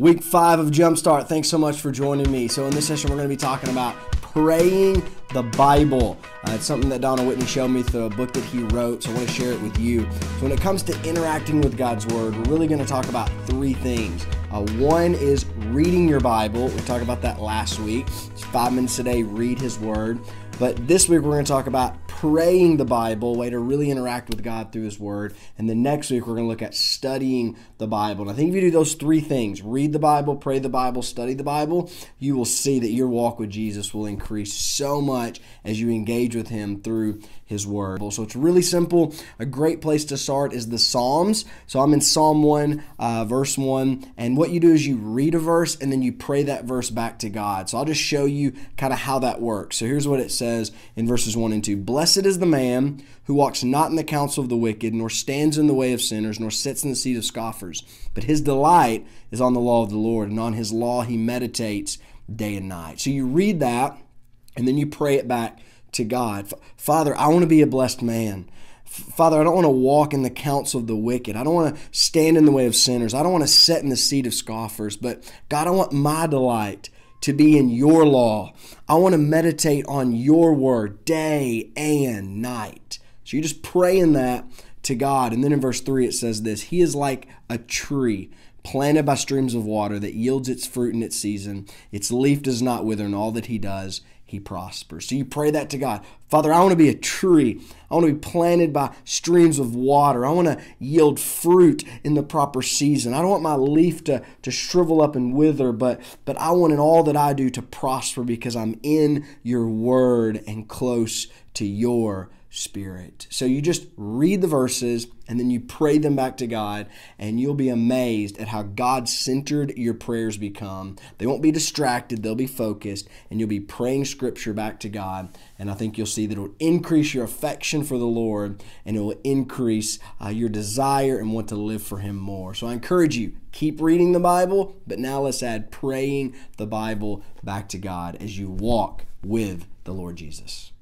week five of Jumpstart. Thanks so much for joining me. So, in this session, we're going to be talking about praying the Bible. Uh, it's something that Donald Whitney showed me through a book that he wrote, so I want to share it with you. So, when it comes to interacting with God's Word, we're really going to talk about three things. Uh, one is reading your Bible. We talked about that last week. It's five minutes a day, read His Word. But this week we're going to talk about praying the Bible, way to really interact with God through His Word. And then next week we're going to look at studying the Bible. And I think if you do those three things read the Bible, pray the Bible, study the Bible you will see that your walk with Jesus will increase so much as you engage with Him through His Word. So it's really simple. A great place to start is the Psalms. So I'm in Psalm 1, uh, verse 1. And what you do is you read a verse and then you pray that verse back to God. So I'll just show you kind of how that works. So here's what it says says in verses 1 and 2 Blessed is the man who walks not in the counsel of the wicked, nor stands in the way of sinners, nor sits in the seat of scoffers. But his delight is on the law of the Lord, and on his law he meditates day and night. So you read that, and then you pray it back to God Father, I want to be a blessed man. Father, I don't want to walk in the counsel of the wicked. I don't want to stand in the way of sinners. I don't want to sit in the seat of scoffers. But God, I want my delight to be in your law. I want to meditate on your word day and night. So you're just praying that to God. And then in verse 3, it says this He is like a tree planted by streams of water that yields its fruit in its season. Its leaf does not wither, and all that he does, he prospers. So you pray that to God. Father, I want to be a tree. I want to be planted by streams of water. I want to yield fruit in the proper season. I don't want my leaf to, to shrivel up and wither, but, but I want in all that I do to prosper because I'm in your word and close to your spirit. So you just read the verses and then you pray them back to God, and you'll be amazed at how God centered your prayers become. They won't be distracted, they'll be focused, and you'll be praying scripture back to God. And I think you'll see that it'll increase your affection for the Lord and it will increase uh, your desire and want to live for Him more. So I encourage you, keep reading the Bible, but now let's add praying the Bible back to God as you walk with the Lord Jesus.